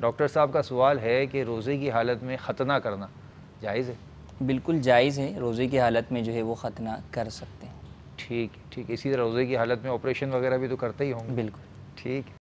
doctor साहब का सवाल है कि रोज़े की हालत में ख़तना करना जायज़ है बिल्कुल जायज़ है रोज़े की हालत में जो है वो ख़तना कर सकते हैं ठीक ठीक इसी तरह रोज़े की हालत में ऑपरेशन वगैरह भी तो करते ही होंगे बिल्कुल ठीक